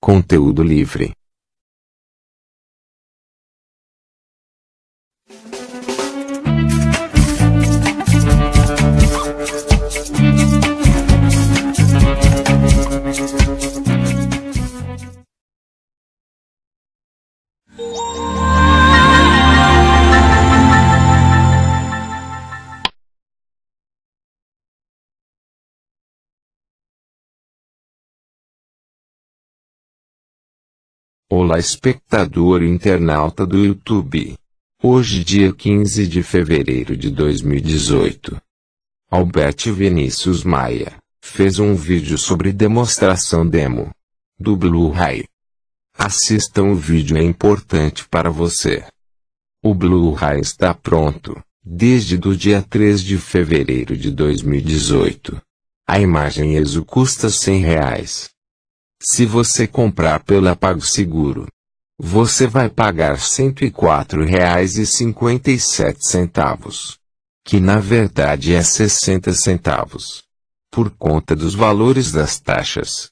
Conteúdo livre Olá espectador internauta do YouTube. Hoje dia 15 de fevereiro de 2018. Albert Vinícius Maia fez um vídeo sobre demonstração demo do Blu-ray. Assista o um vídeo é importante para você. O Blu-ray está pronto desde do dia 3 de fevereiro de 2018. A imagem ISO custa R$ 100. Reais. Se você comprar pela PagSeguro, você vai pagar R$ 104,57, que na verdade é 60 centavos, por conta dos valores das taxas.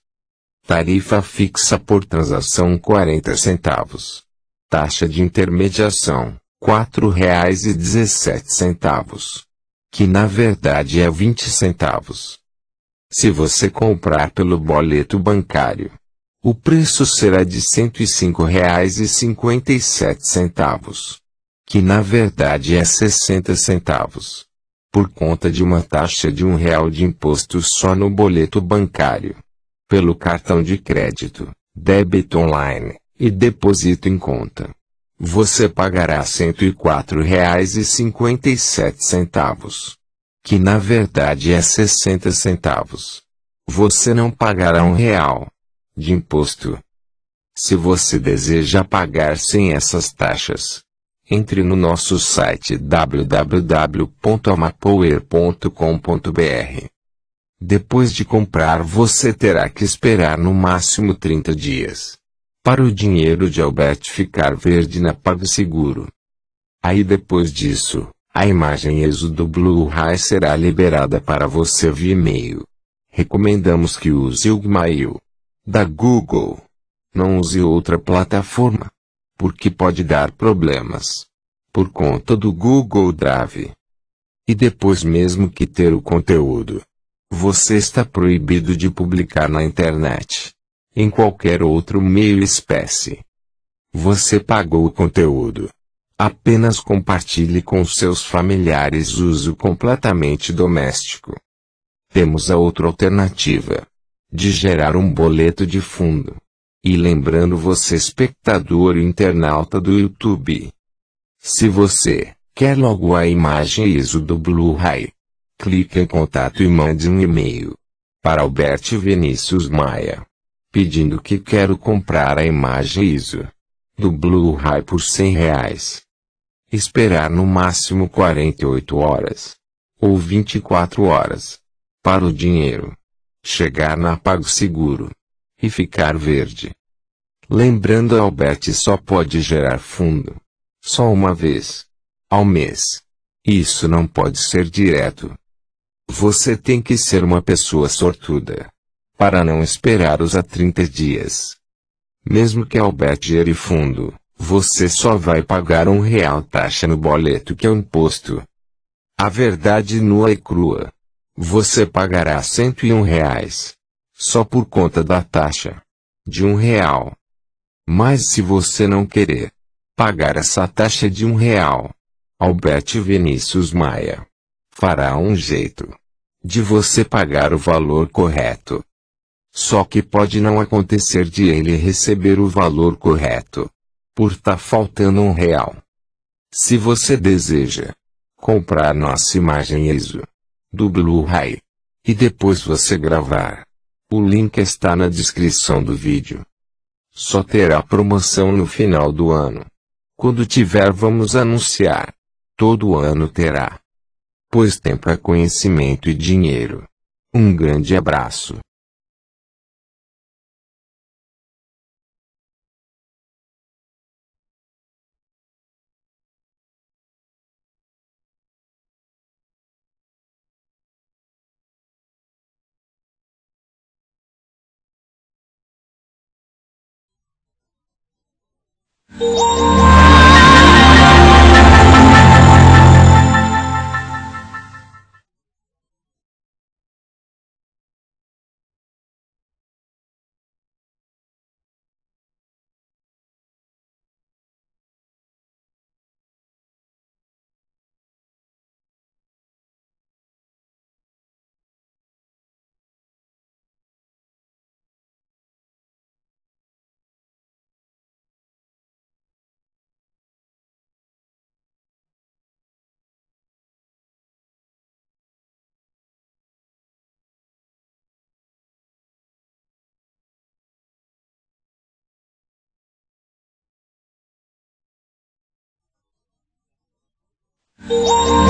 Tarifa fixa por transação 40 centavos. Taxa de intermediação R$ 4,17, que na verdade é 20 centavos se você comprar pelo boleto bancário. O preço será de R$ 105,57, que na verdade é 60 centavos, por conta de uma taxa de um real de imposto só no boleto bancário. Pelo cartão de crédito, débito online e depósito em conta, você pagará R$ 104,57 que na verdade é 60 centavos. Você não pagará um real de imposto. Se você deseja pagar sem essas taxas, entre no nosso site www.amapower.com.br. Depois de comprar, você terá que esperar no máximo 30 dias para o dinheiro de Albert ficar verde na PagSeguro. Aí depois disso, a imagem do Blu-ray será liberada para você via e-mail. Recomendamos que use o Gmail da Google. Não use outra plataforma, porque pode dar problemas por conta do Google Drive. E depois mesmo que ter o conteúdo, você está proibido de publicar na internet, em qualquer outro meio espécie. Você pagou o conteúdo Apenas compartilhe com seus familiares uso completamente doméstico. Temos a outra alternativa. De gerar um boleto de fundo. E lembrando você espectador e internauta do YouTube. Se você quer logo a imagem ISO do Blu-ray, clique em contato e mande um e-mail para Albert Vinícius Maia, pedindo que quero comprar a imagem ISO do Blu-ray por 100 reais. Esperar no máximo 48 horas. Ou 24 horas. Para o dinheiro. Chegar na seguro E ficar verde. Lembrando Albert só pode gerar fundo. Só uma vez. Ao mês. Isso não pode ser direto. Você tem que ser uma pessoa sortuda. Para não esperar os a 30 dias. Mesmo que Albert gere fundo, você só vai pagar um real taxa no boleto que é um imposto. A verdade nua e crua. Você pagará 101 reais. Só por conta da taxa. De um real. Mas se você não querer pagar essa taxa de um real, Albert Vinícius Maia fará um jeito de você pagar o valor correto. Só que pode não acontecer de ele receber o valor correto por tá faltando um real. Se você deseja comprar nossa imagem ISO do Blu-ray e depois você gravar, o link está na descrição do vídeo. Só terá promoção no final do ano. Quando tiver, vamos anunciar. Todo ano terá. Pois tempo é conhecimento e dinheiro. Um grande abraço. 啊。Yeah. Oh!